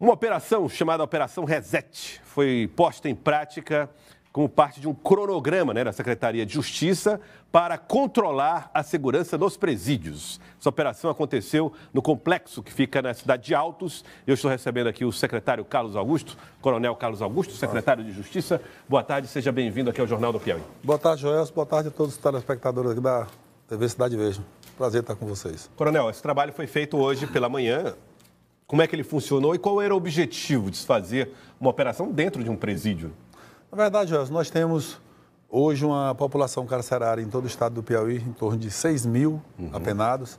Uma operação chamada Operação Reset foi posta em prática como parte de um cronograma né, da Secretaria de Justiça para controlar a segurança nos presídios. Essa operação aconteceu no complexo que fica na cidade de Altos. Eu estou recebendo aqui o secretário Carlos Augusto, Coronel Carlos Augusto, secretário de Justiça. Boa tarde, seja bem-vindo aqui ao Jornal do Piauí. Boa tarde, Joel. Boa tarde a todos os telespectadores aqui da TV Cidade Vejo. Prazer estar com vocês. Coronel, esse trabalho foi feito hoje pela manhã, como é que ele funcionou e qual era o objetivo de se fazer uma operação dentro de um presídio? Na verdade, nós temos hoje uma população carcerária em todo o estado do Piauí, em torno de 6 mil uhum. apenados,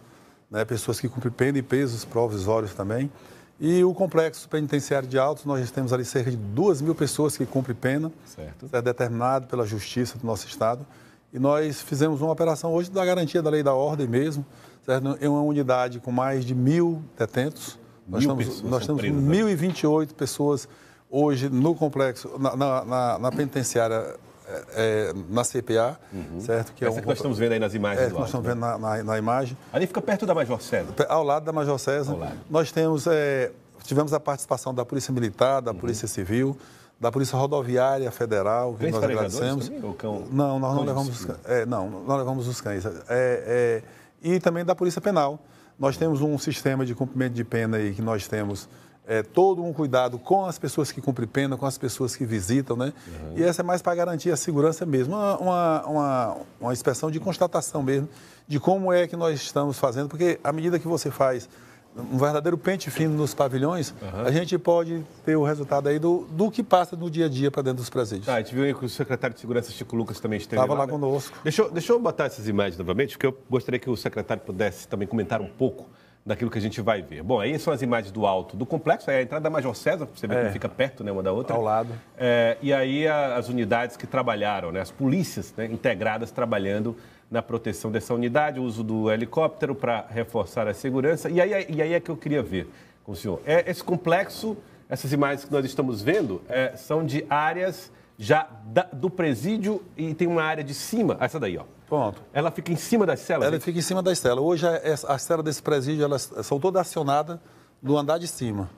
né, pessoas que cumprem pena e pesos provisórios também. E o complexo penitenciário de Altos, nós temos ali cerca de 2 mil pessoas que cumprem pena, certo. é determinado pela justiça do nosso estado. E nós fizemos uma operação hoje da garantia da lei da ordem mesmo, certo? em uma unidade com mais de mil detentos, nós temos nós estamos 1.028 né? pessoas hoje no complexo, na, na, na, na penitenciária, é, é na CPA, uhum. certo? Que é Essa é um... que nós estamos vendo aí nas imagens. É, que nós estamos né? vendo na, na, na, imagem. Ali fica perto da Major César. Ao lado da Major César. Nós temos, é, tivemos a participação da Polícia Militar, da uhum. Polícia Civil, da Polícia Rodoviária Federal, que Três nós agradecemos. Também, Não, nós não levamos, os, é, não, nós levamos os cães. É, é, e também da Polícia Penal. Nós temos um sistema de cumprimento de pena aí que nós temos é, todo um cuidado com as pessoas que cumprem pena, com as pessoas que visitam, né? Uhum. E essa é mais para garantir a segurança mesmo, uma, uma, uma inspeção de constatação mesmo de como é que nós estamos fazendo, porque à medida que você faz um verdadeiro pente fino nos pavilhões, uhum. a gente pode ter o resultado aí do, do que passa no dia a dia para dentro dos presídios. Ah, a gente viu aí que o secretário de Segurança, Chico Lucas, também esteve Estava lá, né? conosco. Deixa, deixa eu botar essas imagens novamente, porque eu gostaria que o secretário pudesse também comentar um pouco daquilo que a gente vai ver. Bom, aí são as imagens do alto do complexo, aí a entrada da Major César, você vê é, que fica perto né, uma da outra. Ao lado. É, e aí a, as unidades que trabalharam, né, as polícias né, integradas trabalhando na proteção dessa unidade, o uso do helicóptero para reforçar a segurança. E aí, e aí é que eu queria ver com o senhor. É, esse complexo, essas imagens que nós estamos vendo, é, são de áreas já da, do presídio e tem uma área de cima, essa daí, ó Pronto. Ela fica em cima das células? Ela é fica em cima da células. Hoje, as celas desse presídio elas são todas acionadas do andar de cima.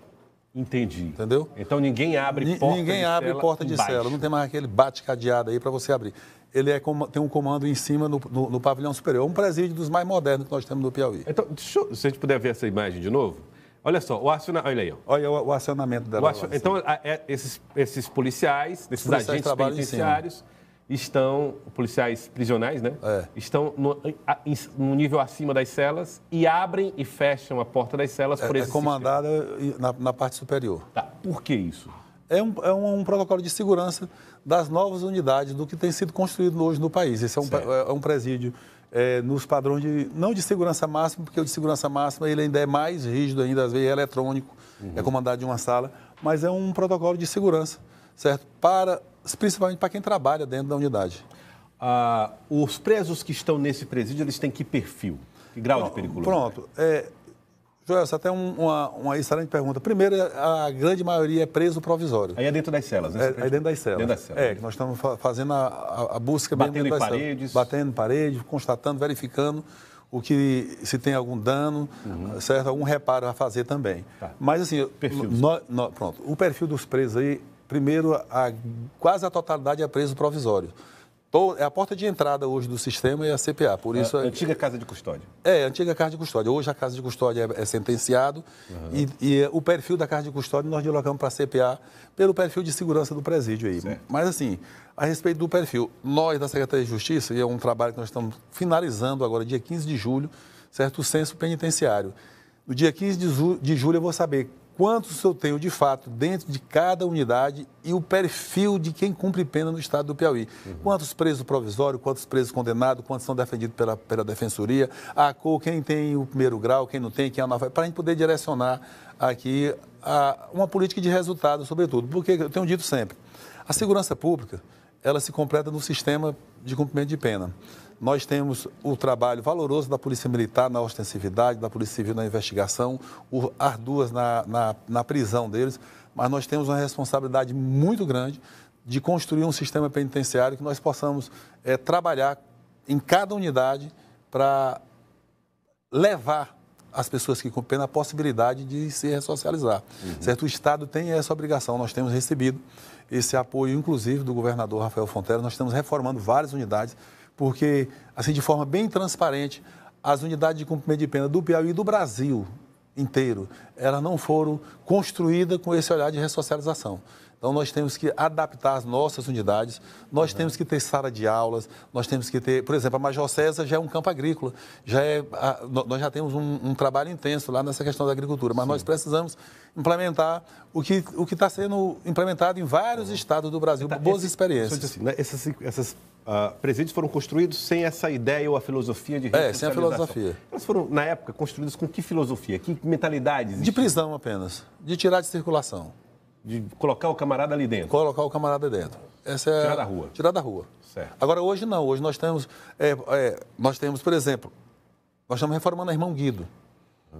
Entendi. Entendeu? Então ninguém abre N porta Ninguém de abre cela porta de cela. Não tem mais aquele bate-cadeado aí para você abrir. Ele é tem um comando em cima no, no, no pavilhão superior. É um presídio dos mais modernos que nós temos no Piauí. Então, eu, se a gente puder ver essa imagem de novo. Olha só, o acionamento. Olha aí, ó. Olha o, o acionamento dela. O acion... Então, a, a, é, esses, esses policiais, esses policiais agentes penitenciários estão policiais prisionais, né? É. Estão no, no, nível acima das celas e abrem e fecham a porta das celas é, por é esse é comandada na, na, parte superior. Tá. Por que isso? É, um, é um, um, protocolo de segurança das novas unidades do que tem sido construído hoje no país. Esse é um, é, é, um presídio é, nos padrões de não de segurança máxima, porque o de segurança máxima ele ainda é mais rígido ainda às vezes é eletrônico, uhum. é comandado de uma sala, mas é um protocolo de segurança, certo? Para principalmente para quem trabalha dentro da unidade. Ah, os presos que estão nesse presídio, eles têm que perfil? Que grau pronto, de periculosidade? Pronto. É, Joel, você até uma, uma excelente pergunta. Primeiro, a grande maioria é preso provisório. Aí é dentro das celas, né? É, aí dentro das celas. Dentro das celas. É, nós estamos fazendo a, a busca batendo mesmo em paredes. Celas. Batendo em paredes, constatando, verificando o que se tem algum dano, uhum. certo? Algum reparo a fazer também. Tá. Mas assim, perfil, no, no, pronto, o perfil dos presos aí primeiro, a, quase a totalidade é preso provisório. É a porta de entrada hoje do sistema é a CPA, por é, isso... É, antiga casa de custódia. É, antiga casa de custódia. Hoje a casa de custódia é, é sentenciado uhum. e, e, eh, o perfil da casa de custódia nós deslocamos para a CPA pelo perfil de segurança do presídio aí. Certo. Mas assim, a respeito do perfil, nós da Secretaria de Justiça, e é um trabalho que nós estamos finalizando agora, dia 15 de julho, certo? O censo penitenciário. No dia 15 de julho eu vou saber quantos eu tenho de fato dentro de cada unidade e o perfil de quem cumpre pena no estado do Piauí. Uhum. Quantos presos provisórios, quantos presos condenados, quantos são defendidos pela, pela defensoria, a cor, quem tem o primeiro grau, quem não tem, quem é analfabeto, para a gente poder direcionar aqui a, uma política de resultado, sobretudo. Porque eu tenho dito sempre, a segurança pública, ela se completa no sistema de cumprimento de pena. Nós temos o trabalho valoroso da Polícia Militar na ostensividade, da Polícia Civil na investigação, o, as duas na, na, na prisão deles, mas nós temos uma responsabilidade muito grande de construir um sistema penitenciário que nós possamos é, trabalhar em cada unidade para levar as pessoas que cumprem a possibilidade de se ressocializar. Uhum. Certo? O Estado tem essa obrigação, nós temos recebido esse apoio, inclusive, do governador Rafael Fontela, nós estamos reformando várias unidades porque, assim, de forma bem transparente, as unidades de cumprimento de pena do Piauí e do Brasil inteiro, elas não foram construídas com esse olhar de ressocialização. Então, nós temos que adaptar as nossas unidades, nós uhum. temos que ter sala de aulas, nós temos que ter, por exemplo, a Major César já é um campo agrícola, já é, a, nós já temos um, um, trabalho intenso lá nessa questão da agricultura, mas Sim. nós precisamos implementar o que o está sendo implementado em vários uhum. estados do Brasil, tá, boas esse, experiências. Assim, né? Essas, essas uh, ah, presídios foram construídos sem essa ideia ou a filosofia de É, sem a filosofia. Elas foram, na época, construídas com que filosofia? Que mentalidade existia? De prisão apenas, de tirar de circulação de colocar o camarada ali dentro. Colocar o camarada dentro. Essa é tirar da rua. Tirar da rua. Certo. Agora, hoje não. Hoje nós temos, é, é, nós temos, por exemplo, nós estamos reformando a Irmão Guido.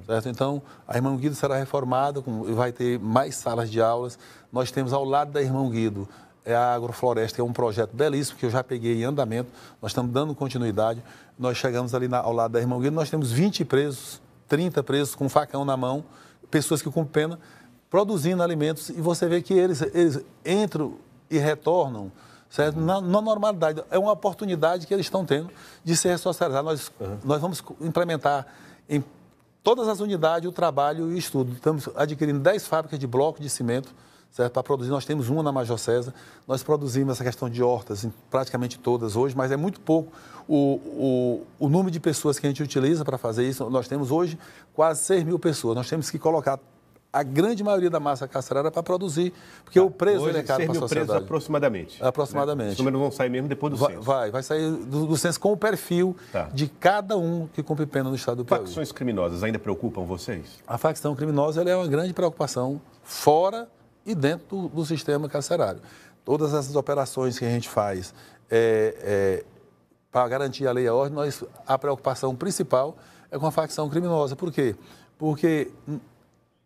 Certo? Então, a Irmão Guido será reformada, e vai ter mais salas de aulas. Nós temos ao lado da Irmão Guido é a Agrofloresta, é um projeto belíssimo que eu já peguei em andamento. Nós estamos dando continuidade. Nós chegamos ali na, ao lado da Irmão Guido, nós temos 20 presos, 30 presos com facão na mão, pessoas que com pena produzindo alimentos e você vê que eles, eles entram e retornam certo? Uhum. Na, na, normalidade. É uma oportunidade que eles estão tendo de se ressocializar. Nós, uhum. nós vamos implementar em todas as unidades o trabalho e o estudo. Estamos adquirindo 10 fábricas de bloco de cimento certo? para produzir. Nós temos uma na Major César. Nós produzimos essa questão de hortas em praticamente todas hoje, mas é muito pouco o, o, o número de pessoas que a gente utiliza para fazer isso. Nós temos hoje quase 6 mil pessoas. Nós temos que colocar a grande maioria da massa carcerária para produzir, porque tá. o preso Hoje, ele é caro para a sociedade. preso aproximadamente. Aproximadamente. Né? Os números vão sair mesmo depois do vai, censo. Vai, vai sair do, do censo com o perfil tá. de cada um que cumpre pena no estado do Piauí. Facções criminosas ainda preocupam vocês? A facção criminosa é uma grande preocupação fora e dentro do, do, sistema carcerário. Todas essas operações que a gente faz é, é, para garantir a lei e a ordem, nós, a preocupação principal é com a facção criminosa. Por quê? Porque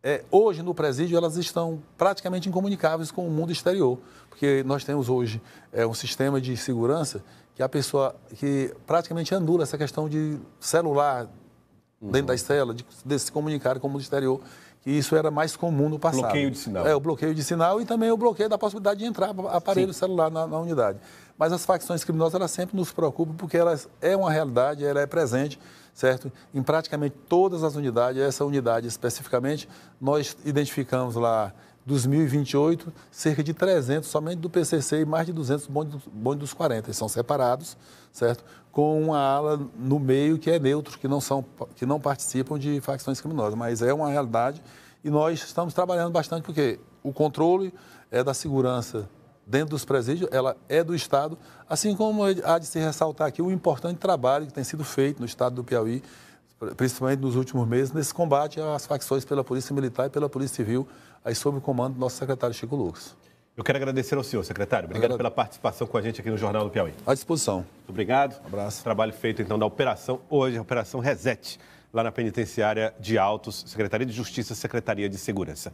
é, hoje no presídio elas estão praticamente incomunicáveis com o mundo exterior, porque nós temos hoje é, um sistema de segurança que a pessoa que praticamente anula essa questão de celular, uhum. dentro da estela de, de, se comunicar com o mundo exterior. Que isso era mais comum no passado. Bloqueio de sinal. É, o bloqueio de sinal e também o bloqueio da possibilidade de entrar aparelho Sim. celular na, na, unidade. Mas as facções criminosas, elas sempre nos preocupam porque elas é uma realidade, ela é presente, certo? Em praticamente todas as unidades, essa unidade especificamente, nós identificamos lá 2028 cerca de 300 somente do PCC e mais de 200 bonde, bonde dos 40. Eles são separados, certo? Com uma ala no meio que é neutro, que não, são, que não participam de facções criminosas. Mas é uma realidade e nós estamos trabalhando bastante porque o controle é da segurança dentro dos presídios, ela é do Estado, assim como há de se ressaltar aqui o importante trabalho que tem sido feito no Estado do Piauí principalmente nos últimos meses, nesse combate às facções pela Polícia Militar e pela Polícia Civil, aí sob o comando do nosso secretário Chico Lucas. Eu quero agradecer ao senhor, secretário. Obrigado pela participação com a gente aqui no Jornal do Piauí. À disposição. Muito obrigado. Um abraço. Trabalho feito, então, da operação hoje, a Operação Reset, lá na Penitenciária de Altos, Secretaria de Justiça, Secretaria de Segurança.